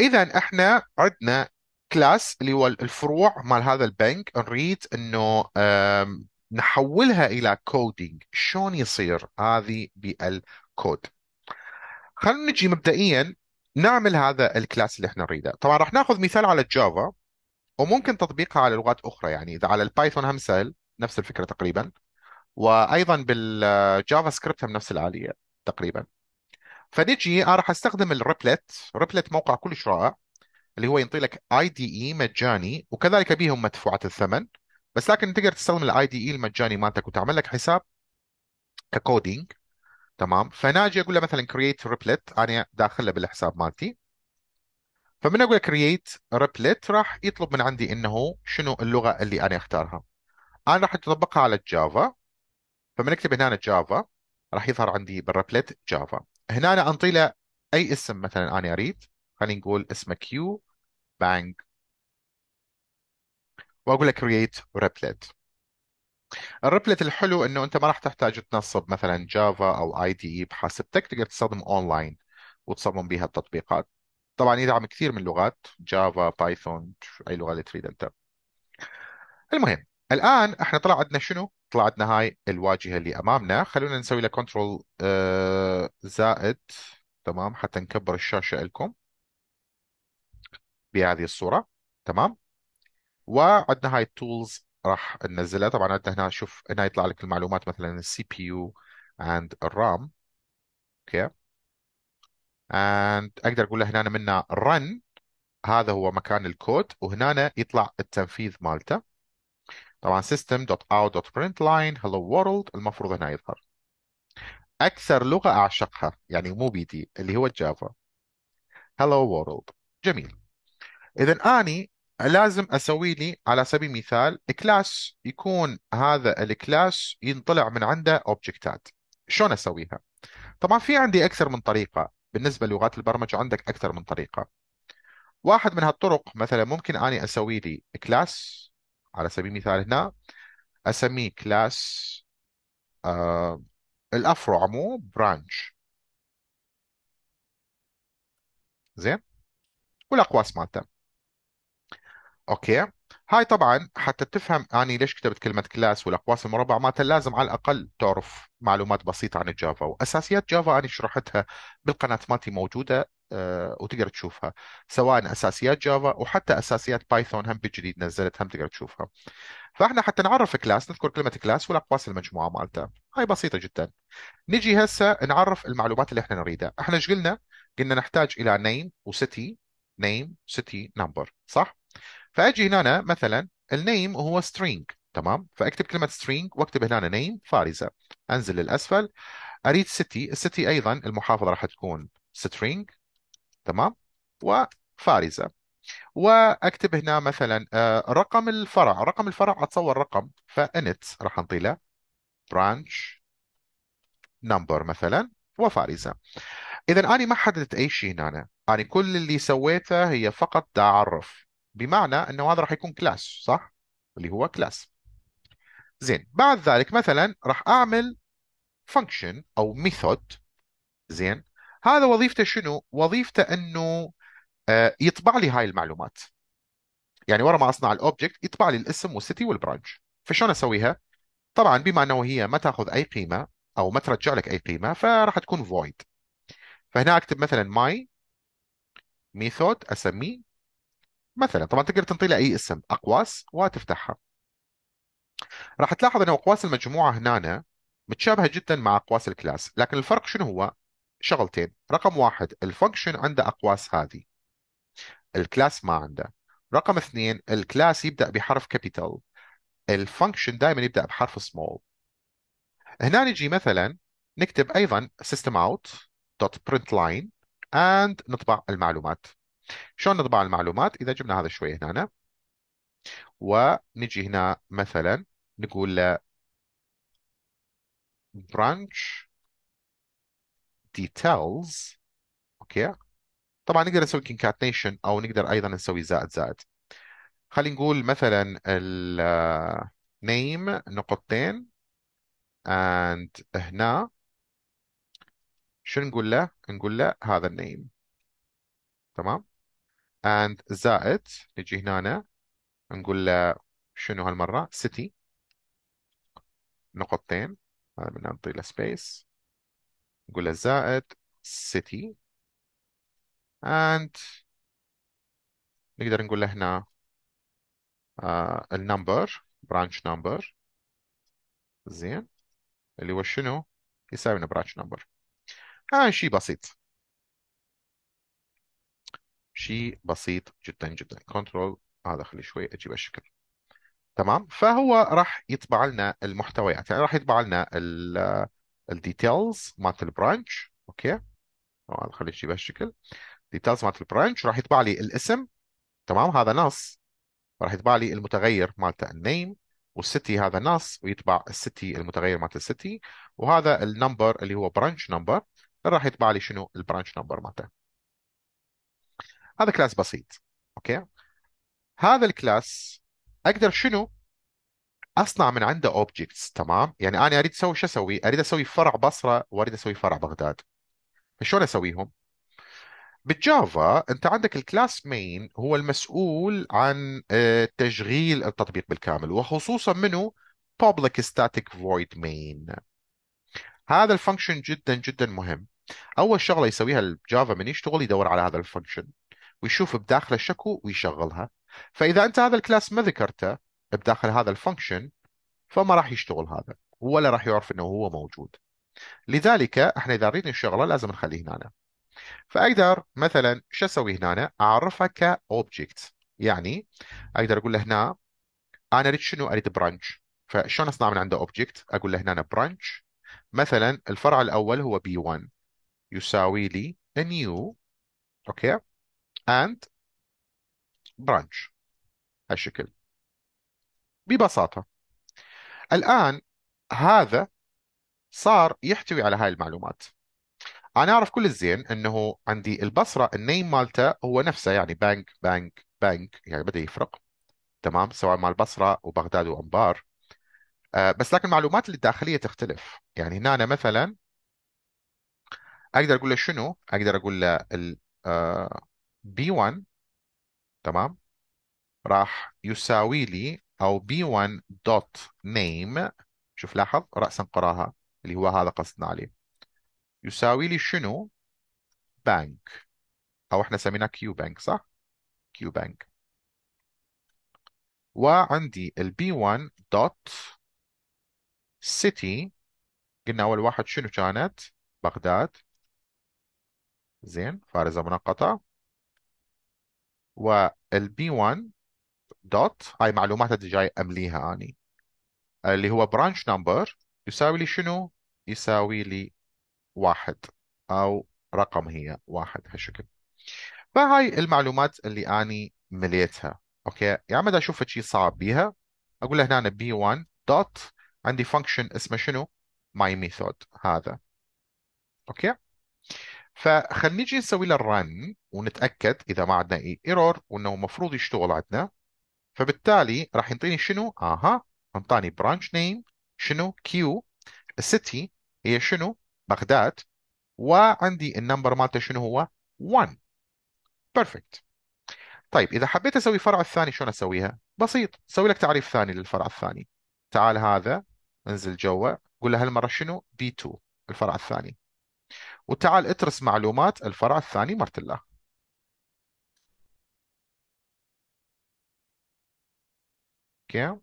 اذا احنا عندنا كلاس اللي هو الفروع مال هذا البنك نريد انه نحولها الى كودينج شلون يصير هذه بالكود خلينا نجي مبدئيا نعمل هذا الكلاس اللي احنا نريده طبعا راح ناخذ مثال على الجافا وممكن تطبيقها على لغات اخرى يعني اذا على البايثون هم سهل نفس الفكره تقريبا وايضا بالجافا آه، سكريبت هم نفس الاليه تقريبا فنجي انا راح استخدم الريبلت ريبلت موقع كلش رائع اللي هو ينطي لك اي دي اي مجاني وكذلك بيهم مدفوعه الثمن بس لكن تقدر تستخدم الاي دي اي e المجاني مالتك وتعمل لك حساب ككودينج تمام فناجي اقول له مثلا كرييت ريبلت انا داخله بالحساب مالتي فمن اقول كرييت ريبلت راح يطلب من عندي انه شنو اللغه اللي انا اختارها انا راح اطبقها على الجافا فمن اكتب هنا جافا راح يظهر عندي بالريبلت جافا هنا أنا أنطي له أي اسم مثلا أنا أريد خلينا نقول اسمه كيو بانج وأقول له كرييت ريبلت الريبلت الحلو انه انت ما راح تحتاج تنصب مثلا جافا او اي دي اي بحاسبتك تقدر تستخدم اونلاين وتصمم بها التطبيقات طبعا يدعم كثير من اللغات جافا بايثون اي لغه اللي تريد انت المهم الان احنا طلع عندنا شنو طلعتنا هاي الواجهة اللي أمامنا خلونا نسوي لها آه، كنترول زائد تمام حتى نكبر الشاشة لكم بهذه الصورة تمام وعندنا هاي التولز راح ننزلها طبعا عندنا هنا شوف هنا يطلع لك المعلومات مثلا السي بي يو اند الرام اوكي اند اقدر اقول له هنا منا رن هذا هو مكان الكود وهنا يطلع التنفيذ مالته طبعا system.out.println hello world المفروض هنا يظهر اكثر لغه اعشقها يعني مو بيدي اللي هو الجافا hello world جميل اذا اني لازم اسوي لي على سبيل المثال كلاس يكون هذا الكلاس ينطلع من عنده اوبجكتات شلون اسويها طبعا في عندي اكثر من طريقه بالنسبه للغات البرمجه عندك اكثر من طريقه واحد من هالطرق مثلا ممكن اني اسوي لي كلاس على سبيل المثال هنا اسميه كلاس آه الافرو عموما برانش زين والاقواس مالته اوكي هاي طبعا حتى تفهم اني ليش كتبت كلمه كلاس والاقواس المربع مالته لازم على الاقل تعرف معلومات بسيطه عن الجافا واساسيات جافا اني شرحتها بالقناه مالتي موجوده آه، وتقدر تشوفها سواء اساسيات جافا وحتى اساسيات بايثون هم بجديد نزلت هم تقدر تشوفها فاحنا حتى نعرف كلاس نذكر كلمه كلاس والاقواس المجموعه مالته هاي بسيطه جدا نجي هسه نعرف المعلومات اللي احنا نريدها احنا ايش قلنا قلنا نحتاج الى نيم وسيتي نيم سيتي نمبر صح فاجي هنا مثلا النيم هو سترينج تمام فاكتب كلمه سترينج واكتب هنا نيم فارزه انزل للاسفل اريد سيتي السيتي ايضا المحافظه راح تكون سترينج تمام وفارزة واكتب هنا مثلا آه، رقم الفرع رقم الفرع اتصور رقم فانت راح انطي له برانش نمبر مثلا وفارزة اذا انا ما حددت اي شيء هنا أنا. انا كل اللي سويته هي فقط تعرف بمعنى انه هذا راح يكون كلاس صح اللي هو كلاس زين بعد ذلك مثلا راح اعمل فانكشن او ميثود زين هذا وظيفته شنو؟ وظيفته انه آه، يطبع لي هاي المعلومات يعني ورا ما اصنع الاوبجكت يطبع لي الاسم والسيتي والبرانش فشلون اسويها؟ طبعا بما انه هي ما تاخذ اي قيمه او ما ترجع لك اي قيمه فراح تكون void فهنا اكتب مثلا ماي ميثود اسميه مثلا طبعا تقدر تنطي له اي اسم اقواس وتفتحها راح تلاحظ ان اقواس المجموعه هنا متشابهه جدا مع اقواس الكلاس لكن الفرق شنو هو شغلتين رقم واحد الفانكشن عنده اقواس هذه الكلاس ما عنده رقم اثنين الكلاس يبدا بحرف كابيتال الفانكشن دائما يبدا بحرف سمول هنا نجي مثلا نكتب ايضا system out dot printline and نطبع المعلومات شلون نطبع المعلومات اذا جبنا هذا شوي هنا ونجي هنا مثلا نقول له branch details اوكي طبعا نقدر نسوي concatenation او نقدر ايضا نسوي زائد زائد خلينا نقول مثلا ال آه، name نقطتين and هنا شو نقول له؟ نقول له هذا النيم تمام؟ and زائد نجي هنا نقول له شنو هالمرة؟ city نقطتين هذا بنعطي له space نقول له زائد city and نقدر نقول له هنا آه، النمبر برانش نمبر زين اللي هو شنو يساوي لنا برانش نمبر آه شيء بسيط شيء بسيط جدا جدا كنترول هذا خلي شوي اجيب الشكل تمام فهو راح يطبع لنا المحتويات يعني راح يطبع لنا ال الديتيلز مالت البرانش اوكي خليه شيء بهالشكل ديتيلز مالت البرانش راح يطبع لي الاسم تمام هذا نص راح يطبع لي المتغير مالته النيم والسيتي هذا نص ويتبع السيتي المتغير مالت السيتي وهذا النمبر اللي هو برانش نمبر راح يطبع لي شنو البرانش نمبر مالته هذا كلاس بسيط اوكي هذا الكلاس اقدر شنو اصنع من عنده اوبجكتس تمام يعني انا اريد اسوي شو اسوي اريد اسوي فرع بصره واريد اسوي فرع بغداد فشلون اسويهم بالجافا انت عندك الكلاس مين هو المسؤول عن آه، تشغيل التطبيق بالكامل وخصوصا منه public static void main هذا الفانكشن جدا جدا مهم اول شغله يسويها الجافا من يشتغل يدور على هذا الفانكشن ويشوف بداخله شكو ويشغلها فاذا انت هذا الكلاس ما ذكرته بداخل هذا الفانكشن فما راح يشتغل هذا ولا راح يعرف انه هو موجود لذلك احنا اذا نريد الشغله لازم نخليه هنا فاقدر مثلا شو اسوي هنا اعرفها كاوبجكت يعني اقدر اقول له هنا انا اريد شنو اريد برانش فشلون اصنع من عنده اوبجكت اقول له هنا برانش مثلا الفرع الاول هو بي 1 يساوي لي a new اوكي okay, and branch هالشكل ببساطة الآن هذا صار يحتوي على هاي المعلومات أنا أعرف كل الزين أنه عندي البصرة النيم مالته هو نفسه يعني بانك بانك بانك يعني بدأ يفرق تمام سواء مع البصرة وبغداد وأنبار آه بس لكن المعلومات اللي الداخلية تختلف يعني هنا أنا مثلا أقدر أقول له شنو أقدر أقول له آه، بي 1 تمام راح يساوي لي أو b1 شوف لاحظ رأسا قراها اللي هو هذا قصدنا عليه يساوي لي شنو بانك أو احنا سميناه كيو بانك صح كيو بانك وعندي ال b1 قلنا أول واحد شنو كانت بغداد زين فارزة منقطة وال B1 دوت هاي معلومات جاي امليها اني آه، اللي هو برانش نمبر يساوي لي شنو يساوي لي واحد او رقم هي واحد هالشكل فهاي المعلومات اللي اني مليتها اوكي يعني ما اشوف شيء صعب بيها اقول له هنا بي 1 دوت عندي فانكشن اسمه شنو ماي ميثود هذا اوكي فخلينا نجي نسوي له الرن ونتاكد اذا ما عندنا اي ايرور وانه المفروض يشتغل عندنا فبالتالي راح ينطيني شنو؟ اها انطاني برانش نيم شنو؟ كيو السيتي هي شنو؟ بغداد وعندي النمبر مالته شنو هو؟ 1 بيرفكت طيب اذا حبيت اسوي فرع الثاني شلون اسويها؟ بسيط سوي لك تعريف ثاني للفرع الثاني تعال هذا انزل جوا قول له هالمره شنو؟ بي 2 الفرع الثاني وتعال اترس معلومات الفرع الثاني مرت الله اوكي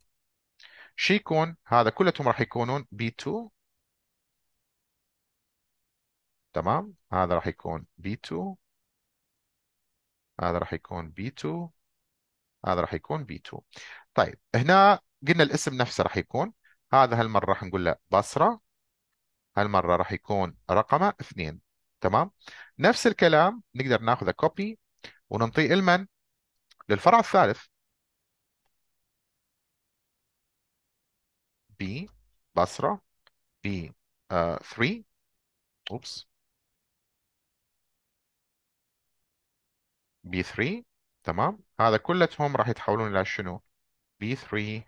شو يكون هذا كلهم راح يكونون B2 تمام هذا راح يكون B2 هذا راح يكون B2 هذا راح يكون B2 طيب هنا قلنا الاسم نفسه راح يكون هذا هالمرة راح نقول له بصرة هالمرة راح يكون رقمه اثنين تمام نفس الكلام نقدر ناخذه كوبي وننطيه لمن؟ للفرع الثالث B بصرة B uh, 3, oops, B3 تمام هذا كلتهم راح يتحولون إلى شنو B3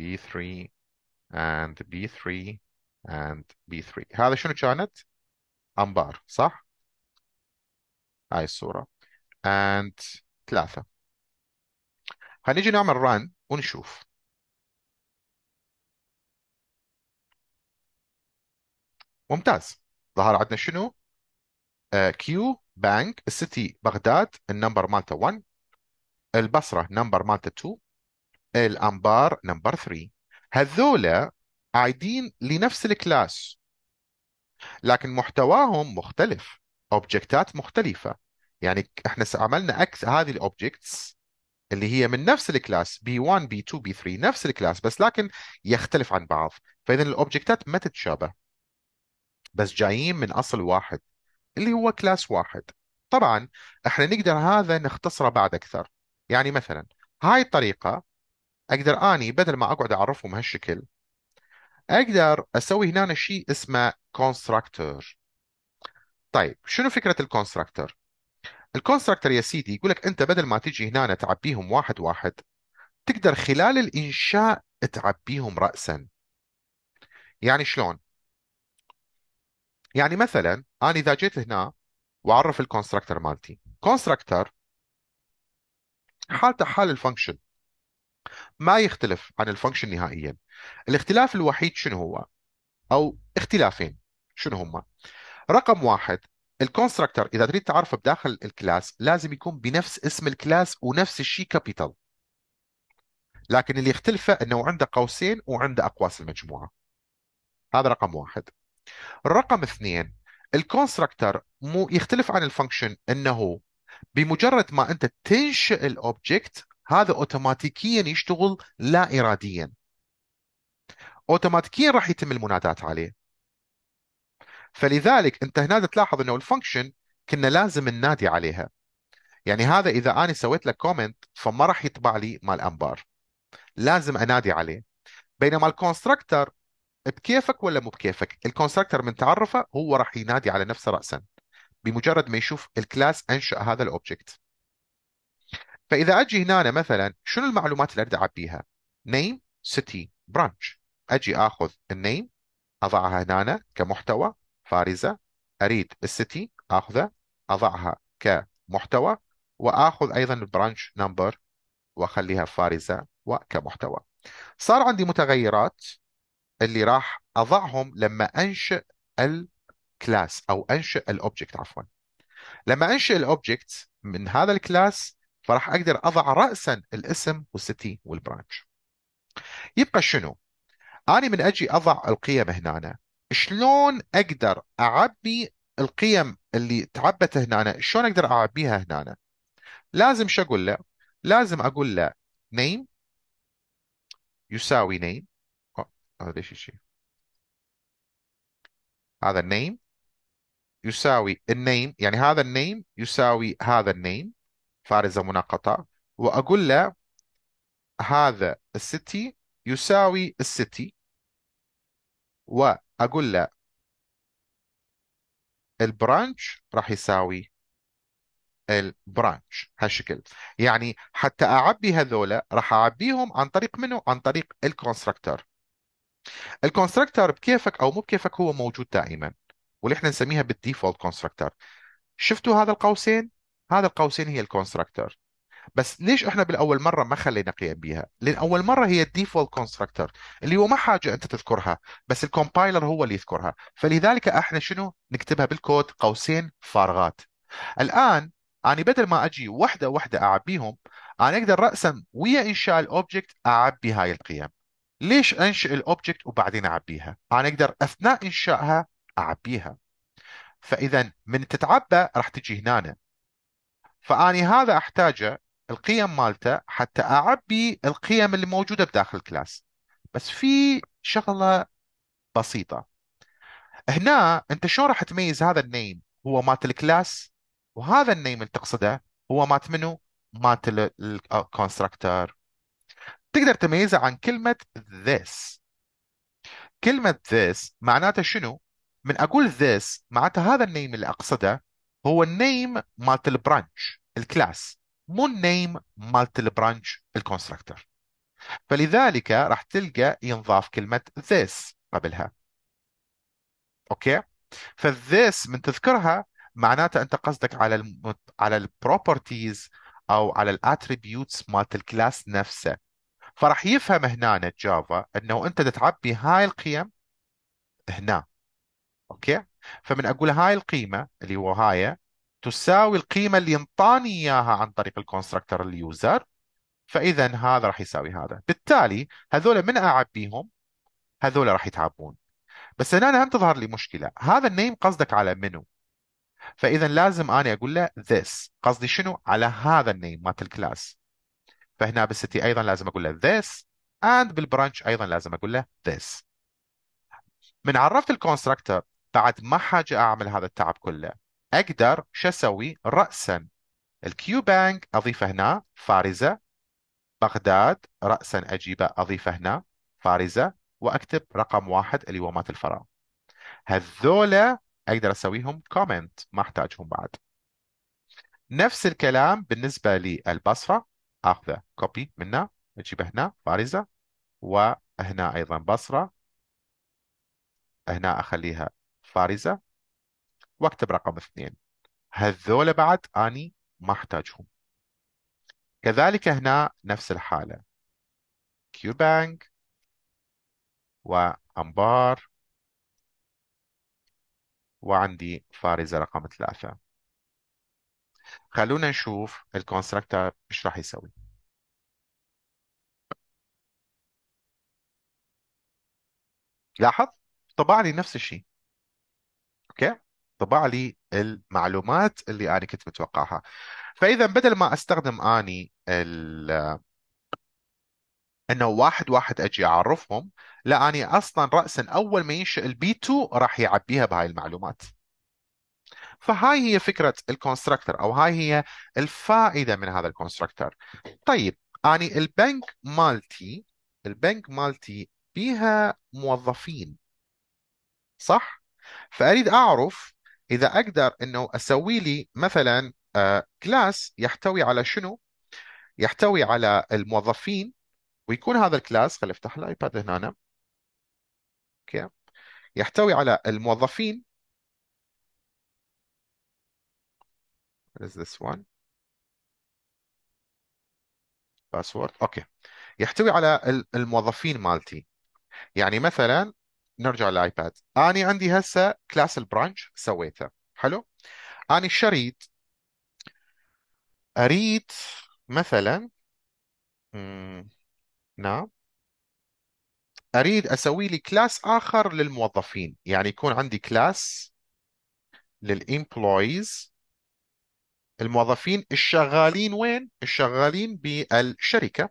B3 and B3 and B3 هذا شنو كانت أمبار صح هاي الصورة and ثلاثة هنيجي نعمل run ونشوف ممتاز ظهر عندنا شنو؟ كيو آه، بانك السيتي بغداد النمبر مالته 1 البصرة نمبر مالته 2 الأنبار نمبر 3 هذولا قاعدين لنفس الكلاس لكن محتواهم مختلف اوبجكتات مختلفة يعني احنا عملنا اكس هذه الاوبجكتس اللي هي من نفس الكلاس بي 1 بي 2 بي 3 نفس الكلاس بس لكن يختلف عن بعض فاذا الاوبجكتات ما تتشابه بس جايين من أصل واحد اللي هو كلاس واحد طبعا احنا نقدر هذا نختصره بعد أكثر يعني مثلا هاي الطريقة أقدر أني بدل ما أقعد أعرفهم هالشكل أقدر أسوي هنا شيء اسمه كونستراكتور طيب شنو فكرة الكونستراكتور؟ الكونستراكتور يا سيدي يقول لك انت بدل ما تجي هنا تعبيهم واحد واحد تقدر خلال الانشاء تعبيهم راسا يعني شلون يعني مثلا انا اذا جيت هنا واعرف الكونستراكتر مالتي كونستراكتر حالته حال الفانكشن ما يختلف عن الفانكشن نهائيا الاختلاف الوحيد شنو هو او اختلافين شنو هما رقم واحد الكونستراكتر اذا تريد تعرفه بداخل الكلاس لازم يكون بنفس اسم الكلاس ونفس الشيء كابيتال لكن اللي يختلفه انه عنده قوسين وعنده اقواس المجموعه هذا رقم واحد رقم اثنين الكونستراكتر مو يختلف عن الفانكشن انه بمجرد ما انت تنشئ الاوبجكت هذا اوتوماتيكيا يشتغل لا اراديا اوتوماتيكيا راح يتم المنادات عليه فلذلك انت هنا تلاحظ انه الفانكشن كنا لازم ننادي عليها يعني هذا اذا انا سويت لك كومنت فما راح يطبع لي مال انبار لازم انادي عليه بينما الكونستراكتر بكيفك ولا مو بكيفك الكونستراكتر من تعرفه هو راح ينادي على نفسه راسا بمجرد ما يشوف الكلاس انشا هذا الاوبجكت فاذا اجي هنا أنا مثلا شنو المعلومات اللي اريد اعبيها نيم سيتي برانش اجي اخذ النيم اضعها هنا كمحتوى فارزه اريد السيتي اخذه اضعها كمحتوى واخذ ايضا البرانش نمبر واخليها فارزه وكمحتوى صار عندي متغيرات اللي راح اضعهم لما انشئ الكلاس او انشئ الاوبجكت عفوا لما انشئ الاوبجكت من هذا الكلاس فراح اقدر اضع راسا الاسم والسيتي والبرانش يبقى شنو انا من اجي اضع القيم هنا أنا. شلون اقدر اعبي القيم اللي تعبت هنا أنا. شلون اقدر اعبيها هنا أنا؟ لازم شو اقول له لازم اقول له name يساوي name relationship هذا النيم يساوي النيم يعني هذا النيم يساوي هذا النيم فارزة مناقطة وأقول له هذا السيتي يساوي السيتي وأقول له البرانش راح يساوي البرانش هالشكل يعني حتى أعبي هذولا راح أعبيهم عن طريق منه عن طريق الكونستركتور الكونستركتور بكيفك او مو بكيفك هو موجود دائما واللي احنا نسميها بالديفولت كونستركتور شفتوا هذا القوسين هذا القوسين هي الكونستركتور بس ليش احنا بالاول مره ما خلينا قيم بيها؟ لان اول مره هي الديفولت كونستركتور اللي هو ما حاجه انت تذكرها بس الكومبايلر هو اللي يذكرها فلذلك احنا شنو نكتبها بالكود قوسين فارغات الان أنا بدل ما أجي وحدة وحدة أعبيهم أنا أقدر رأسا ويا إنشاء الأوبجكت أعبي هاي القيم ليش انشئ الاوبجكت وبعدين اعبيها انا اقدر اثناء انشائها اعبيها فاذا من تتعبى راح تجي هنا فاني هذا احتاجه القيم مالته حتى اعبي القيم اللي موجوده بداخل الكلاس بس في شغله بسيطه هنا انت شلون راح تميز هذا النيم هو مالت الكلاس وهذا النيم اللي تقصده هو مالت منو مالت الكونستراكتور تقدر تميزها عن كلمة this كلمة this معناتها شنو؟ من أقول this معناتها هذا النيم اللي أقصده هو النيم مالت البرانش الكلاس مو النيم مالت البرانش الكونستركتر فلذلك راح تلقى ينضاف كلمة this قبلها اوكي فالthis من تذكرها معناته انت قصدك على الم... على البروبرتيز او على الاتريبيوتس مالت الكلاس نفسه فراح يفهم هنا الجافا انه انت تعبي هاي القيم هنا اوكي فمن اقول هاي القيمه اللي هو هاي تساوي القيمه اللي انطاني اياها عن طريق الكونستراكتور اليوزر فاذا هذا راح يساوي هذا بالتالي هذول من اعبيهم هذول راح يتعبون بس هنا هم تظهر لي مشكله هذا النيم قصدك على منو فاذا لازم انا اقول له this قصدي شنو على هذا النيم مالت الكلاس فهنا بالستي ايضا لازم اقول له this and بالبرانش ايضا لازم اقول له this من عرفت الكونستركتر بعد ما حاجه اعمل هذا التعب كله اقدر شو اسوي راسا الكيو بانك اضيفه هنا فارزه بغداد راسا اجيبه اضيفه هنا فارزه واكتب رقم واحد اللي هو مات الفراغ هذولا اقدر اسويهم كومنت ما احتاجهم بعد نفس الكلام بالنسبه للبصره اخذه كوبي منها اجيبه هنا بارزه وهنا ايضا بصره هنا اخليها فارزه واكتب رقم اثنين هذول بعد اني ما احتاجهم كذلك هنا نفس الحاله كيوبانك وأمبار وعندي فارزة رقم ثلاثة خلونا نشوف الكونستراكتر ايش راح يسوي لاحظ طبع لي نفس الشيء اوكي طبع لي المعلومات اللي انا كنت متوقعها فاذا بدل ما استخدم اني ال انه واحد واحد اجي اعرفهم لا اني اصلا راسا اول ما ينشئ البي 2 راح يعبيها بهاي المعلومات فهاي هي فكرة الكونستركتر أو هاي هي الفائدة من هذا الكونستركتر طيب أني البنك مالتي البنك مالتي بيها موظفين صح؟ فأريد أعرف إذا أقدر أنه أسوي لي مثلا كلاس آه، يحتوي على شنو؟ يحتوي على الموظفين ويكون هذا الكلاس خلي افتح الايباد هنا أنا. اوكي يحتوي على الموظفين is this one باسورد اوكي يحتوي على الموظفين مالتي يعني مثلا نرجع للايباد انا عندي هسه كلاس البرانش سويته حلو انا شو اريد اريد مثلا نعم اريد اسوي لي كلاس اخر للموظفين يعني يكون عندي كلاس للامبلويز الموظفين الشغالين وين؟ الشغالين بالشركة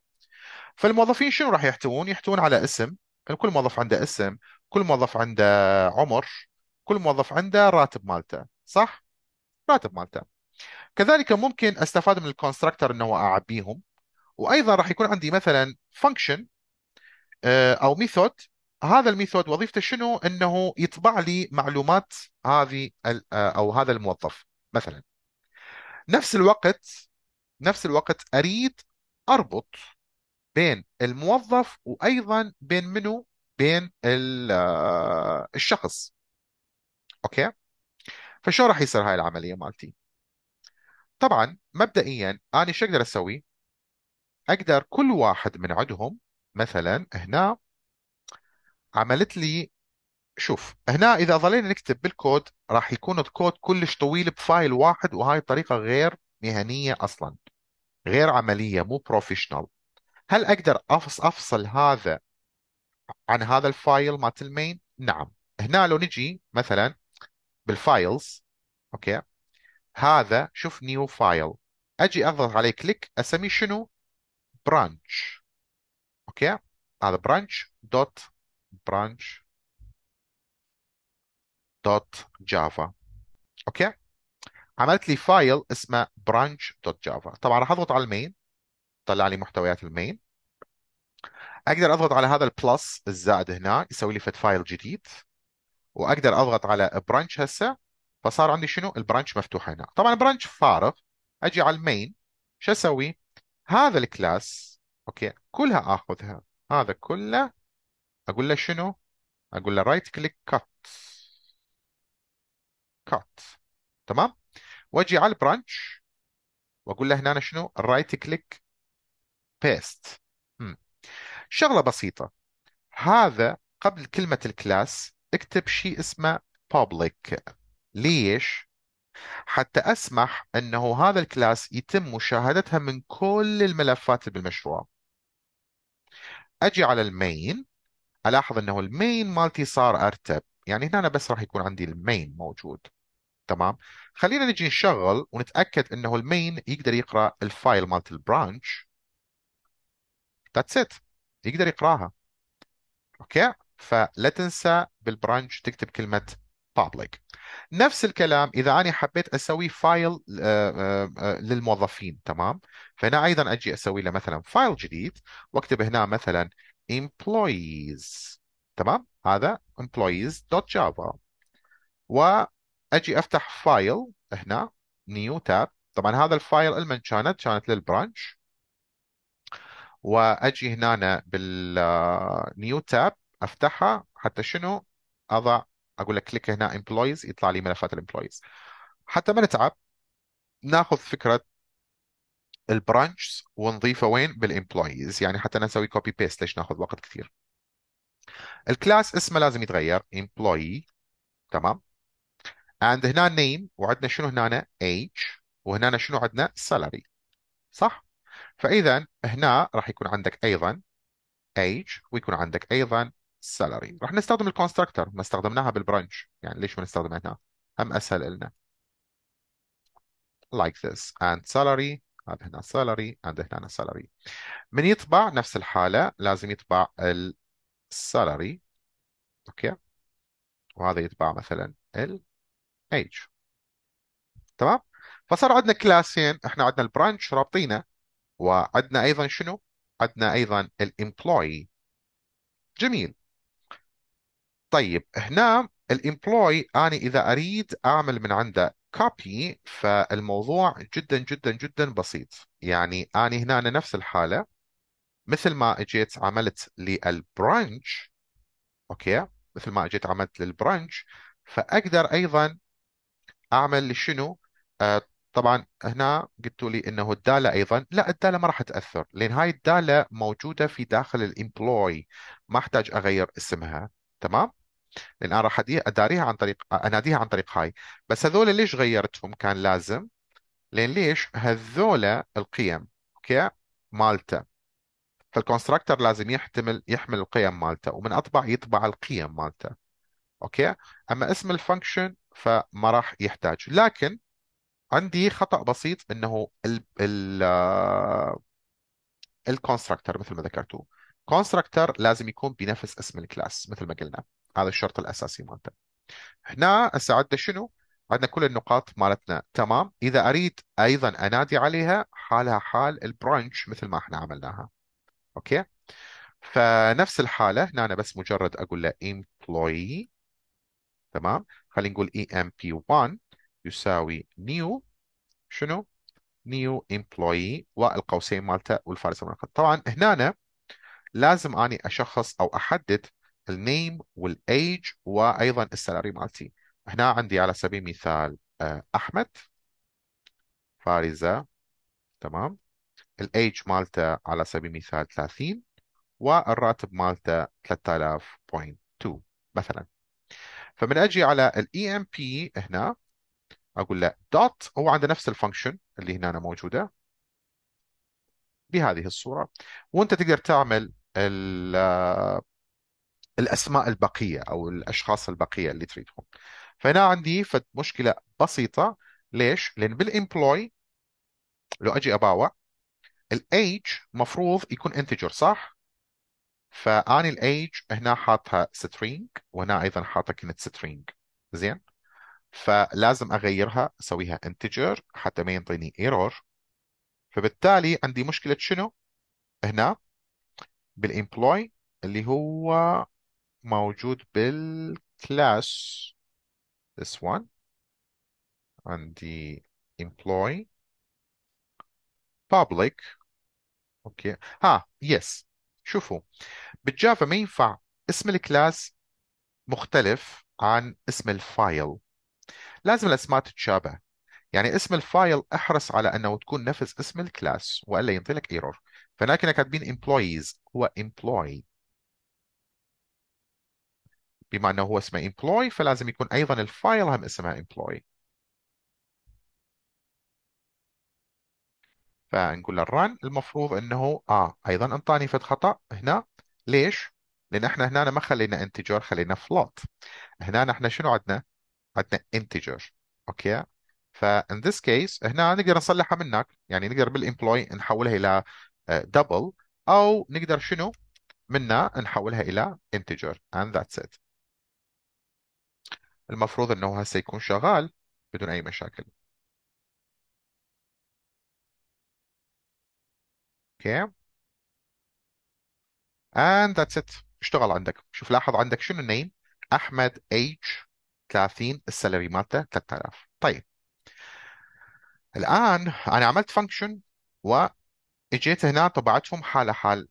فالموظفين شنو راح يحتوون؟ يحتوون على اسم يعني كل موظف عنده اسم كل موظف عنده عمر كل موظف عنده راتب مالته صح؟ راتب مالته كذلك ممكن استفاد من الكونستراكتر انه اعبيهم وايضا راح يكون عندي مثلا فانكشن آه، او ميثود هذا الميثود وظيفته شنو؟ انه يطبع لي معلومات هذه آه، او هذا الموظف مثلا نفس الوقت نفس الوقت اريد اربط بين الموظف وايضا بين منو بين آه، الشخص اوكي فشو راح يصير هاي العمليه مالتي طبعا مبدئيا انا شو اقدر اسوي اقدر كل واحد من عندهم مثلا هنا عملت لي شوف هنا اذا ظلينا نكتب بالكود راح يكون الكود كلش طويل بفايل واحد وهاي طريقه غير مهنيه اصلا غير عمليه مو بروفيشنال هل اقدر افصل هذا عن هذا الفايل مالت المين نعم هنا لو نجي مثلا بالفايلز اوكي هذا شوف نيو فايل اجي اضغط عليه كليك اسميه شنو برانش اوكي هذا برانش دوت برانش branch.java اوكي عملت لي فايل اسمه branch.java طبعا راح اضغط على المين طلع لي محتويات المين اقدر اضغط على هذا البلس الزائد هنا يسوي لي فت فايل جديد واقدر اضغط على برانش هسه فصار عندي شنو البرانش مفتوح هنا طبعا برانش فارغ اجي على المين شو اسوي هذا الكلاس اوكي كلها اخذها هذا كله اقول له شنو اقول له رايت كليك كات كات تمام واجي على البرانش واقول له هنا شنو رايت كليك بيست شغله بسيطه هذا قبل كلمه الكلاس اكتب شيء اسمه public ليش حتى اسمح انه هذا الكلاس يتم مشاهدتها من كل الملفات اللي بالمشروع اجي على المين الاحظ انه المين مالتي صار ارتب يعني هنا أنا بس راح يكون عندي المين موجود تمام خلينا نجي نشغل ونتاكد انه المين يقدر يقرا الفايل مالت البرانش ذاتس ات يقدر يقراها اوكي فلا تنسى بالبرانش تكتب كلمه public نفس الكلام اذا انا حبيت اسوي فايل آه، آه، آه، للموظفين تمام فهنا ايضا اجي اسوي له مثلا فايل جديد واكتب هنا مثلا employees تمام هذا employees.java اجي افتح فايل هنا نيو تاب طبعا هذا الفايل المن كانت كانت للبرانش واجي هنا بالنيو تاب آه، افتحها حتى شنو اضع اقول لك كليك هنا امبلويز يطلع لي ملفات الامبلويز حتى ما نتعب ناخذ فكره البرانش ونضيفه وين بالامبلويز يعني حتى نسوي كوبي بيست ليش ناخذ وقت كثير الكلاس اسمه لازم يتغير امبلوي تمام and هنا name وعندنا شنو هنا age وهنا شنو عندنا salary صح فاذا هنا راح يكون عندك ايضا age ويكون عندك ايضا salary راح نستخدم الكونستراكتور ما استخدمناها بالبرانش يعني ليش ما نستخدمها هنا هم اسهل لنا like this and salary هذا هنا salary and هنا salary من يطبع نفس الحالة لازم يطبع السالري اوكي وهذا يطبع مثلا ال age تمام فصار عندنا كلاسين احنا عندنا البرانش رابطينه وعندنا ايضا شنو عندنا ايضا الامبلوي جميل طيب هنا الامبلوي انا اذا اريد اعمل من عنده كوبي فالموضوع جدا جدا جدا بسيط يعني انا هنا أنا نفس الحاله مثل ما اجيت عملت للبرانش اوكي مثل ما اجيت عملت للبرانش فاقدر ايضا اعمل شنو آه، طبعا هنا قلتوا لي انه الداله ايضا لا الداله ما راح تاثر لان هاي الداله موجوده في داخل الامبلوي ما احتاج اغير اسمها تمام لان انا راح اداريها عن طريق اناديها عن طريق هاي بس هذول ليش غيرتهم كان لازم لان ليش هذول القيم اوكي مالته فالكونستراكتر لازم يحتمل يحمل القيم مالته ومن اطبع يطبع القيم مالته اوكي اما اسم الفانكشن فما راح يحتاج لكن عندي خطأ بسيط انه ال ال آه، الكونستراكتر مثل ما ذكرتوا كونستراكتر لازم يكون بنفس اسم الكلاس مثل ما قلنا هذا الشرط الاساسي مالته هنا هسه شنو عندنا كل النقاط مالتنا تمام اذا اريد ايضا انادي عليها حالها حال البرانش مثل ما احنا عملناها اوكي فنفس الحاله هنا أنا بس مجرد اقول له employee تمام خلينا نقول اي ام بي 1 يساوي نيو شنو نيو امبلوي والقوسين مالته والفارس المنقط طبعا هنا لازم اني اشخص او احدد النيم والايج وايضا السالري مالتي هنا عندي على سبيل المثال آه، احمد فارزه تمام الايج مالته على سبيل المثال 30 والراتب مالته 3000.2 مثلا فمن اجي على الاي ام e بي هنا اقول له دوت هو عنده نفس الفانكشن اللي هنا أنا موجوده بهذه الصوره وانت تقدر تعمل الاسماء البقيه او الاشخاص البقيه اللي تريدهم فهنا عندي مشكله بسيطه ليش؟ لان بالامبلوي لو اجي اباوع الايج مفروض يكون انتجر صح؟ فأنا الأيج هنا حاطها سترينج وهنا أيضا حاطة كلمة سترينج زين فلازم أغيرها أسويها انتجر حتى ما ينطيني ايرور فبالتالي عندي مشكلة شنو هنا بالامبلوي اللي هو موجود بالكلاس this one عندي employee public اوكي ها يس شوفوا بالجافا ما ينفع اسم الكلاس مختلف عن اسم الفايل لازم الاسماء تتشابه يعني اسم الفايل احرص على انه تكون نفس اسم الكلاس والا ينطي لك ايرور فهناك كاتبين employees هو employee بما انه هو اسمه employee فلازم يكون ايضا الفايل هم اسمها employee فنقول له الران المفروض انه اه ايضا انطاني فد خطا هنا ليش؟ لان احنا هنا ما خلينا انتجر خلينا فلوت هنا احنا شنو عندنا؟ عندنا انتجر اوكي فان ذيس كيس هنا نقدر نصلحها من هناك يعني نقدر بالامبلوي نحولها الى دبل آه، او نقدر شنو منا نحولها الى integer and that's it المفروض انه هسه يكون شغال بدون اي مشاكل اوكي and that's it اشتغل عندك شوف لاحظ عندك شنو النيم احمد ايج 30 السالري مالته 3000 طيب الان انا عملت فانكشن و اجيت هنا طبعتهم حاله حال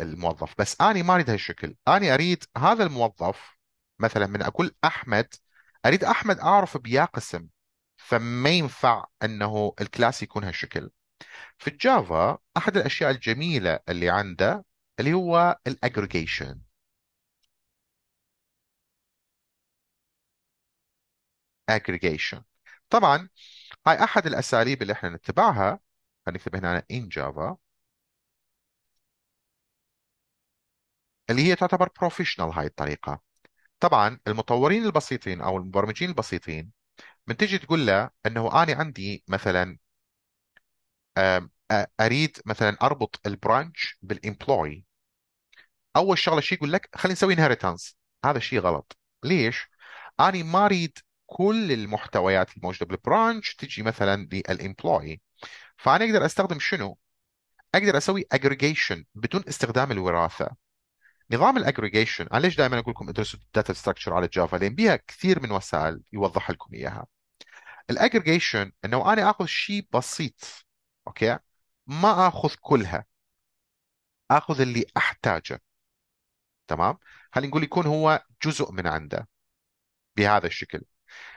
الموظف بس اني ما اريد هالشكل اني اريد هذا الموظف مثلا من اقول احمد اريد احمد اعرف بيا قسم فما ينفع انه الكلاس يكون هالشكل في الجافا احد الاشياء الجميله اللي عنده اللي هو الاجريجيشن aggregation طبعا هاي احد الاساليب اللي احنا نتبعها هنكتب هنا in java اللي هي تعتبر بروفيشنال هاي الطريقه طبعا المطورين البسيطين او المبرمجين البسيطين من تجي تقول له انه انا عندي مثلا اريد مثلا اربط البرانش بالامبلوي اول شغله شي يقول لك خلينا نسوي انهرتنس هذا شيء غلط ليش؟ انا ما اريد كل المحتويات الموجوده بالبرانش تجي مثلا للامبلوي فانا اقدر استخدم شنو؟ اقدر اسوي اجريجيشن بدون استخدام الوراثه نظام الاجريجيشن انا ليش دائما اقول لكم ادرسوا الداتا ستراكشر على جافا لان بها كثير من وسائل يوضح لكم اياها الاجريجيشن انه انا اخذ شيء بسيط اوكي ما اخذ كلها اخذ اللي احتاجه تمام خلينا نقول يكون هو جزء من عنده بهذا الشكل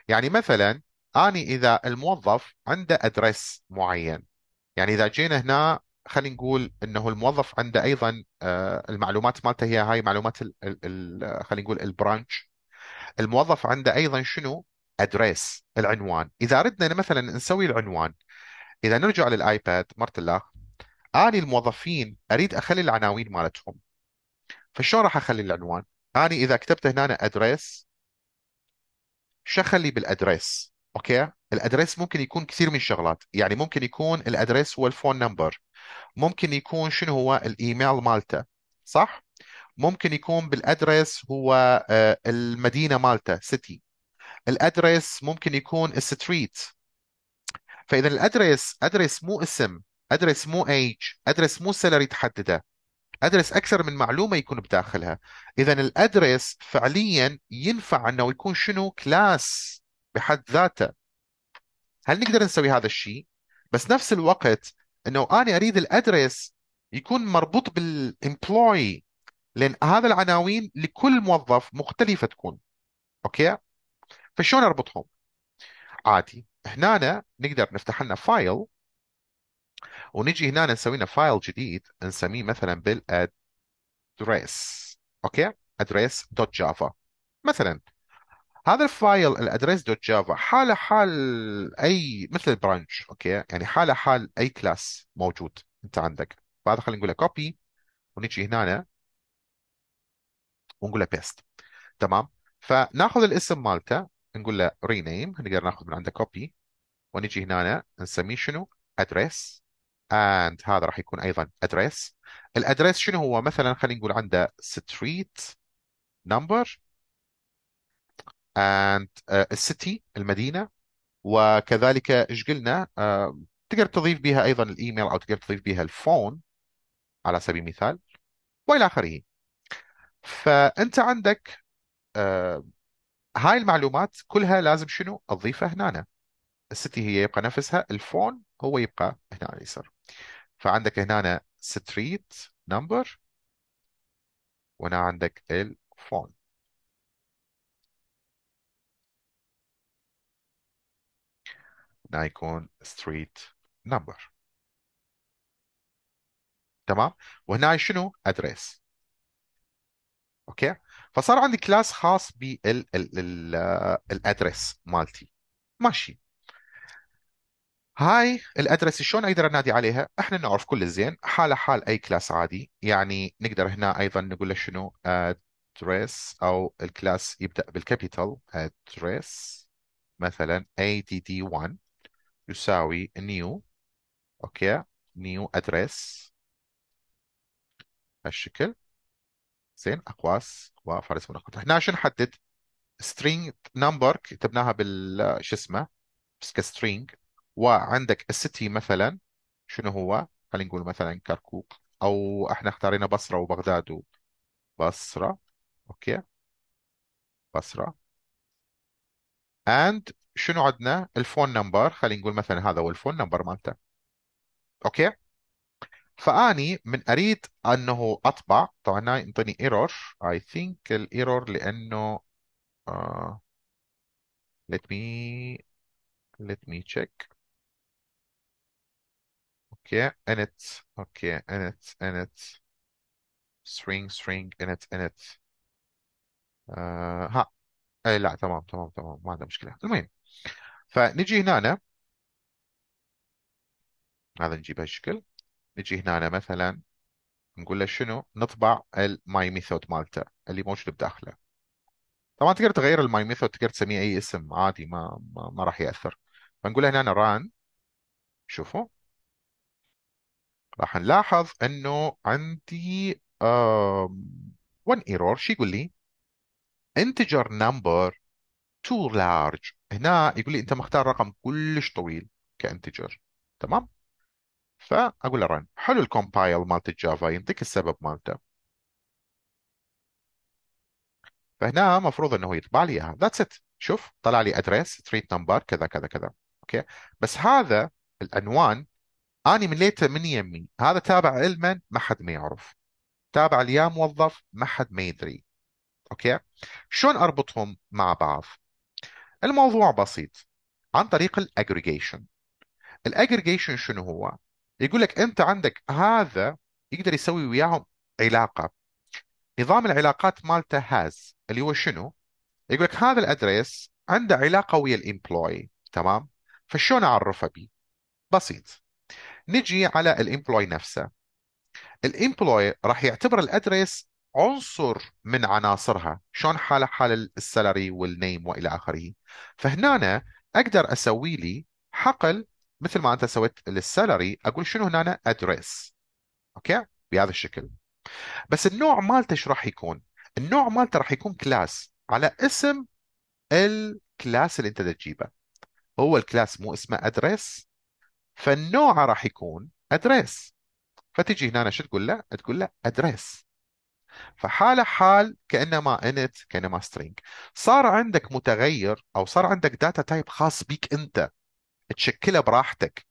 يعني مثلا اني اذا الموظف عنده ادرس معين يعني اذا جينا هنا خلينا نقول انه الموظف عنده ايضا آه، المعلومات مالته هي هاي معلومات آه، خلينا نقول البرانش الموظف عنده ايضا شنو ادريس العنوان اذا ردنا مثلا نسوي العنوان إذا نرجع للآيباد مرة الله أني الموظفين أريد أخلي العناوين مالتهم فشلون راح أخلي العنوان؟ أني إذا كتبت هنا أدريس شو أخلي بالأدريس؟ أوكي؟ الأدريس ممكن يكون كثير من شغلات، يعني ممكن يكون الأدريس هو الفون نمبر ممكن يكون شنو هو الإيميل مالته صح؟ ممكن يكون بالأدريس هو آه، المدينة مالته سيتي الأدريس ممكن يكون الستريت فاذا الادرس ادرس مو اسم ادرس مو ايج ادرس مو سالري تحدده ادرس اكثر من معلومه يكون بداخلها اذا الادرس فعليا ينفع انه يكون شنو كلاس بحد ذاته هل نقدر نسوي هذا الشيء بس نفس الوقت انه انا اريد الادرس يكون مربوط بالامبلوي لان هذا العناوين لكل موظف مختلفه تكون اوكي فشلون اربطهم عادي هنا نقدر نفتح لنا فايل ونجي هنا نسوي لنا فايل جديد نسميه مثلا بالادريس اوكي ادريس دوت جافا مثلا هذا الفايل الادريس دوت جافا حاله حال اي مثل برانش اوكي يعني حاله حال اي كلاس موجود انت عندك فهذا خلينا نقول كوبي ونجي هنا ونقول بيست تمام فناخذ الاسم مالته نقول له rename نقدر ناخذ من عنده copy ونجي هنا نسميه شنو address and هذا راح يكون ايضا address الادريس شنو هو مثلا خلينا نقول عنده street number and السيتي آه، uh, المدينه وكذلك ايش قلنا uh, تقدر تضيف بها ايضا الايميل او تقدر تضيف بها الفون على سبيل المثال والى اخره فانت عندك uh, هاي المعلومات كلها لازم شنو اضيفها هنا السيتي هي يبقى نفسها الفون هو يبقى هنا يصير فعندك هنا ستريت نمبر وهنا عندك الفون هنا يكون ستريت نمبر تمام وهنا شنو ادريس اوكي فصار عندي كلاس خاص بالادرس مالتي ماشي هاي الادرس شلون اقدر انادي عليها؟ احنا نعرف كل زين حاله حال اي كلاس عادي يعني نقدر هنا ايضا نقول له شنو ادرس او الكلاس يبدا بالكابيتال ادرس مثلا add1 يساوي new اوكي new address هالشكل زين اقواس وفارس من القطر احنا عشان نحدد string number كتبناها بال شو اسمه بس كstring وعندك السيتي مثلا شنو هو خلينا نقول مثلا كركوك او احنا اختارينا بصره وبغداد وبصره اوكي بصره and شنو عندنا الفون نمبر خلينا نقول مثلا هذا هو الفون نمبر مالته اوكي فاني من اريد انه اطبع طبعا هنا انطيني ايرور اي ثينك الايرور لانه ليت مي ليت مي تشيك اوكي انت اوكي انت انت string string init init uh, ها أي لا تمام تمام تمام ما عندها مشكله المهم فنجي هنا هذا نجيب بهالشكل نجي هنا مثلا نقول له شنو نطبع الماي ميثود مالته اللي موجود بداخله طبعا تقدر تغير الماي ميثود تقدر تسميه اي اسم عادي ما ما, ما راح ياثر فنقول له هنا ران شوفوا راح نلاحظ انه عندي uh, ايرور شو يقول لي integer number too large هنا يقول لي انت مختار رقم كلش طويل كانتجر تمام فاقول له رن حلو الكومبايل مالت الجافا ينطيك السبب مالته فهنا المفروض انه يطبع لي اياها ذاتس ات شوف طلع لي ادريس ستريت نمبر كذا كذا كذا اوكي بس هذا العنوان اني مليته من يمي هذا تابع لمن ما حد ما يعرف تابع ليا موظف ما حد ما يدري اوكي شلون اربطهم مع بعض الموضوع بسيط عن طريق الاجريجيشن الاجريجيشن شنو هو يقول لك انت عندك هذا يقدر يسوي وياهم علاقه نظام العلاقات مالته هاز اللي هو شنو؟ يقول لك هذا الادريس عنده علاقه ويا الامبلوي تمام؟ فشلون اعرفه بيه؟ بسيط نجي على الامبلوي نفسه الامبلوي راح يعتبر الادريس عنصر من عناصرها شلون حاله حال السالري والنيم والى اخره فهنا اقدر اسوي لي حقل مثل ما انت سويت للسالري اقول شنو هنا ادريس اوكي بهذا الشكل بس النوع مالته ايش راح يكون؟ النوع مالته راح يكون كلاس على اسم الكلاس اللي انت تجيبه هو الكلاس مو اسمه ادريس فالنوع راح يكون ادريس فتجي هنا شو تقول له؟ تقول له ادريس فحاله حال كانما انت كانما سترينج صار عندك متغير او صار عندك داتا تايب خاص بيك انت تشكلها براحتك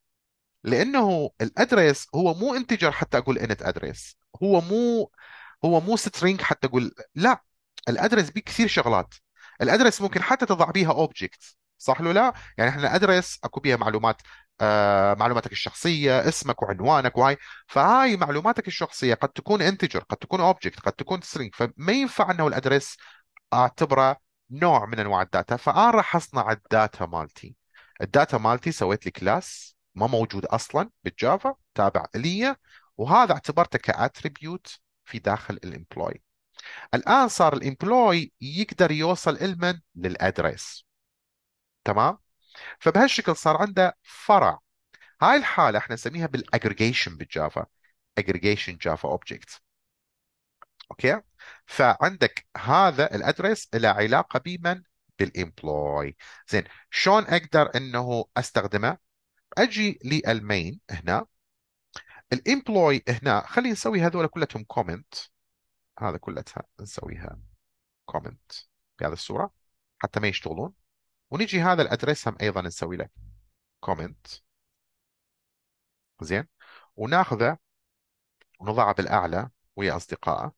لانه الادرس هو مو انتجر حتى اقول انت ادرس هو مو هو مو سترينج حتى اقول لا الادرس بيه كثير شغلات الادرس ممكن حتى تضع بيها اوبجكت صح لو لا يعني احنا ادرس اكو بيها معلومات آه، معلوماتك الشخصيه اسمك وعنوانك وهاي فهاي معلوماتك الشخصيه قد تكون انتجر قد تكون اوبجكت قد تكون سترينج فما ينفع انه الادرس اعتبره نوع من انواع الداتا فانا راح اصنع الداتا مالتي الداتا مالتي سويت لي كلاس ما موجود اصلا بالجافا تابع لي وهذا اعتبرته كاتريبيوت في داخل الامبلوي الان صار الامبلوي يقدر يوصل المن للادرس تمام فبهالشكل صار عنده فرع هاي الحاله احنا نسميها بالاجريجيشن بالجافا اجريجيشن جافا اوبجكت اوكي فعندك هذا الادرس له علاقه بمن للامبلوي زين شلون اقدر انه استخدمه اجي للمين هنا الامبلوي هنا خلينا نسوي هذول كلتهم كومنت هذا كلتها نسويها كومنت بهذه الصوره حتى ما يشتغلون ونجي هذا الادرس هم ايضا نسوي له كومنت زين وناخذه ونضعه بالاعلى ويا اصدقائه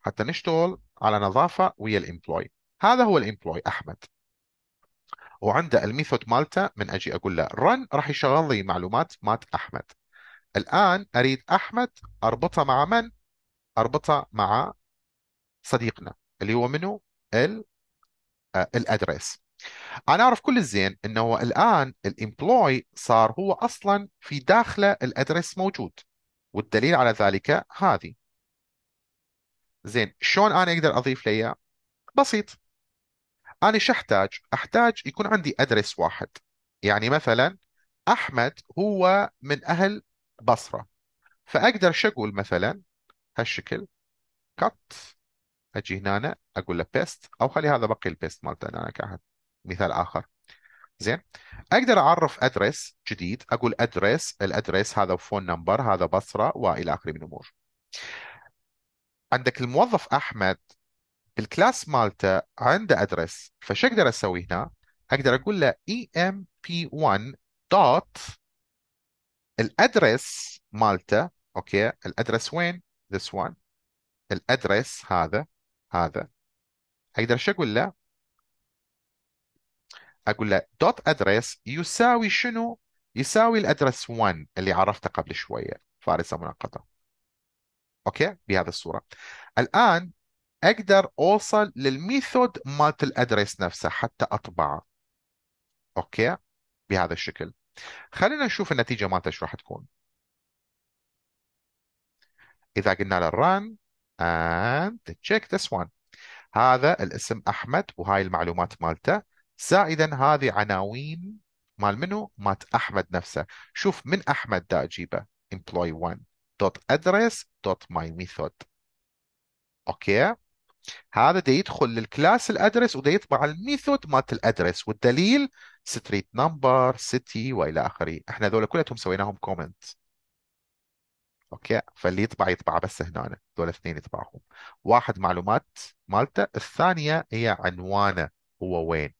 حتى نشتغل على نظافه ويا الامبلوي هذا هو الامبلوي احمد وعنده الميثود مالته من اجي اقول له رن راح يشغل لي معلومات مات احمد الان اريد احمد اربطه مع من اربطه مع صديقنا اللي هو منو ال آه، الادريس انا اعرف كل الزين انه الان الامبلوي صار هو اصلا في داخله الادريس موجود والدليل على ذلك هذه زين شلون انا اقدر اضيف ليه بسيط أنا شو أحتاج؟ أحتاج يكون عندي أدرس واحد يعني مثلا أحمد هو من أهل بصرة فأقدر شو أقول مثلا هالشكل كت أجي هنا أقول له بيست أو خلي هذا بقي البيست مالته أنا كأحد مثال آخر زين اقدر اعرف ادرس جديد اقول ادرس الادرس هذا فون نمبر هذا بصره والى اخره من الامور عندك الموظف احمد الكلاس مالته عنده ادرس فش اقدر اسوي هنا؟ اقدر اقول له emp1 الادرس مالته اوكي الادرس وين؟ this one الادرس هذا هذا اقدر شو اقول له؟ اقول له dot address يساوي شنو؟ يساوي الادرس 1 اللي عرفته قبل شويه فارسه مناقضه اوكي بهذه الصوره الان اقدر اوصل للميثود مالت الادرس نفسه حتى اطبعه اوكي بهذا الشكل خلينا نشوف النتيجه مالته شو راح تكون اذا قلنا له run and check this one هذا الاسم احمد وهاي المعلومات مالته زائدا هذه عناوين مال منو مالت احمد نفسه شوف من احمد دا اجيبه employee1.address.myMethod اوكي هذا دا يدخل للكلاس الادرس ودا يطبع الميثود مالت الادرس والدليل ستريت نمبر سيتي والى اخره احنا هذول كلهم سويناهم كومنت اوكي فاللي يطبع يطبع بس هنا ذولا اثنين يطبعهم واحد معلومات مالته الثانيه هي عنوانه هو وين